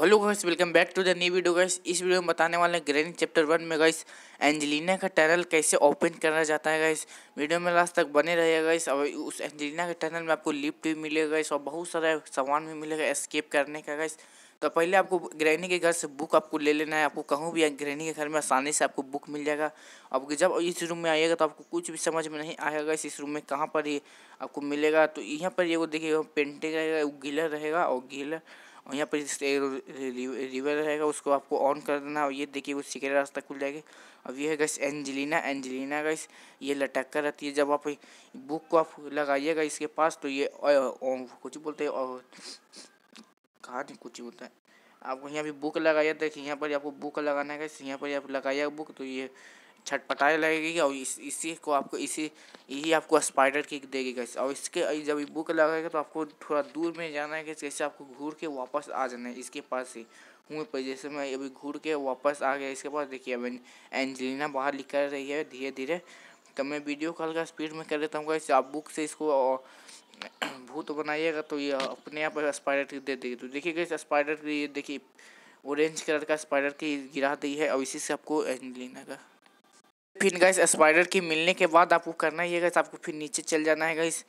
hello guys welcome back to the new video guys इस video में बताने वाले हैं ग्रैनी चैप्टर वन में गाइस एंजेलिना का टनल कैसे ओपन करना जाता है गैस वीडियो में लास्ट तक बने रहिएगा गैस और उस एंजेलिना के टनल में आपको लिफ्ट भी मिलेगा गाइस और बहुत सारा सामान भी मिलेगा एस्केप करने का गाइस तो पहले आपको ग्रैनी के घर से बुक आपको ले लेना है आपको कहूँ भी ग्रैनी के घर में आसानी से आपको बुक मिल जाएगा अब जब इस रूम में आइएगा तो आपको कुछ भी समझ में नहीं आएगा इस, रूम में कहाँ पर ही आपको मिलेगा तो यहाँ पर ये वो देखिएगा पेंटिंग रहेगा वो गिलर रहेगा और गिलर और यहाँ पर रिवर रहेगा उसको आपको ऑन कर देना और ये देखिए वो सीखे रास्ता खुल जाएगा अब ये है गैस एंजलिना एंजलिना गैस ये लटक कर रहती है जब आप बुक को आप लगाइएगा इसके पास तो ये कुछ बोलते हैं कहा नहीं कुछ बोलता है आपको यहाँ पे बुक लगाइए देखिए यहाँ पर आपको बुक लगाना है गैस यहाँ पर आप लगाइएगा बुक तो ये छटपटाने लगेगी और इस इसी को आपको इसी यही आपको स्पाइडर किक देगी कैसे और इसके जब बुक लगाएगा तो आपको थोड़ा दूर में जाना है कि कैसे आपको घूर के वापस आ जाना है इसके पास ही हुए पर जैसे मैं अभी घूर के वापस आ गया इसके पास देखिए अब एंजेलिना बाहर निकल रही है धीरे धीरे तो मैं वीडियो कॉल का स्पीड में कर देता हूँ कैसे आप बुक से इसको भूत बनाइएगा तो ये अपने आप स्पाइडर की दे देगी तो देखिए कैसे स्पाइडर की देखिए ऑरेंज कलर का स्पाइडर की गिरा दी है और इसी से आपको एंजलिना का फिर गैस स्पाइडर की मिलने के बाद आपको करना ही है गैस आपको फिर नीचे चल जाना है गैस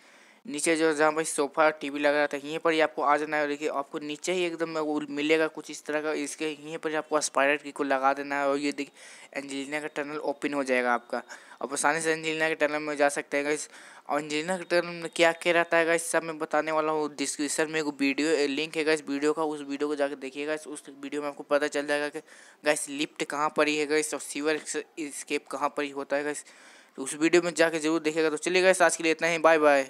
नीचे जो जहाँ पर सोफा टीवी लगा रहता है यहीं पर ही आपको आ जाना है देखिए आपको नीचे ही एकदम वो मिलेगा कुछ इस तरह का इसके यहीं पर आपको स्पाइडर की को लगा देना है और ये देखिए एंजेलिना का टनल ओपन हो जाएगा आपका अब आसानी से एंजेलिना के टनल में जा सकते हैं गाइस और एंजेलिना के टनल में क्या क्या रहता है गाइस सब मैं बताने वाला हूँ डिस्क्रिप्शन में एक वीडियो लिंक है गाइस वीडियो का उस वीडियो को जाकर देखिएगा उस वीडियो में आपको पता चल जाएगा कि गाइस लिफ्ट कहाँ पर ही है गाइस और सीवर स्केप कहाँ पर ही होता है गाइस तो उस वीडियो में जाके जरूर देखेगा तो चलिए गाइस आज के लिए इतना ही बाय बाय